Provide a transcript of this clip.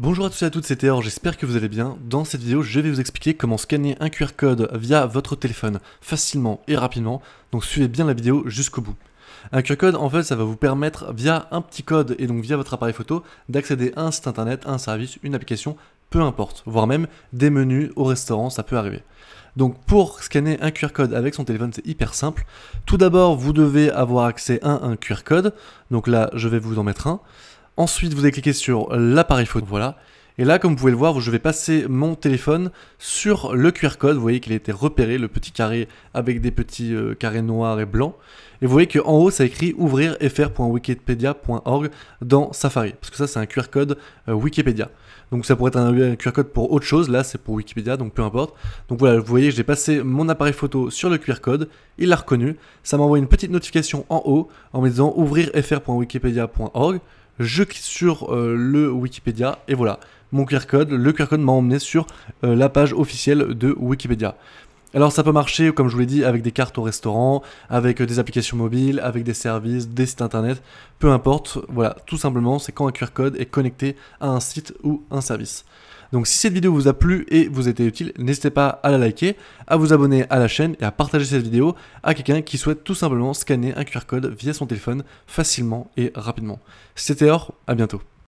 Bonjour à tous et à toutes, c'est Or, j'espère que vous allez bien. Dans cette vidéo, je vais vous expliquer comment scanner un QR code via votre téléphone facilement et rapidement, donc suivez bien la vidéo jusqu'au bout. Un QR code, en fait, ça va vous permettre, via un petit code et donc via votre appareil photo, d'accéder à un site internet, un service, une application, peu importe, voire même des menus au restaurant, ça peut arriver. Donc pour scanner un QR code avec son téléphone, c'est hyper simple. Tout d'abord, vous devez avoir accès à un QR code, donc là, je vais vous en mettre un. Ensuite, vous allez cliquer sur l'appareil photo. Voilà. Et là, comme vous pouvez le voir, je vais passer mon téléphone sur le QR code. Vous voyez qu'il a été repéré, le petit carré avec des petits euh, carrés noirs et blancs. Et vous voyez qu'en haut, ça écrit ouvrir fr.wikipedia.org dans Safari. Parce que ça, c'est un QR code euh, Wikipédia. Donc ça pourrait être un, QR code pour autre chose. Là, c'est pour Wikipédia, donc peu importe. Donc voilà, vous voyez, que j'ai passé mon appareil photo sur le QR code. Il l'a reconnu. Ça m'envoie une petite notification en haut en me disant ouvrir fr.wikipedia.org je clique sur euh, le Wikipédia et voilà, mon QR code, le QR code m'a emmené sur euh, la page officielle de Wikipédia. Alors ça peut marcher, comme je vous l'ai dit, avec des cartes au restaurant, avec euh, des applications mobiles, avec des services, des sites internet, peu importe. Voilà, tout simplement, c'est quand un QR code est connecté à un site ou un service. Donc si cette vidéo vous a plu et vous a été utile, n'hésitez pas à la liker, à vous abonner à la chaîne et à partager cette vidéo à quelqu'un qui souhaite tout simplement scanner un QR code via son téléphone facilement et rapidement. C'était Or, à bientôt.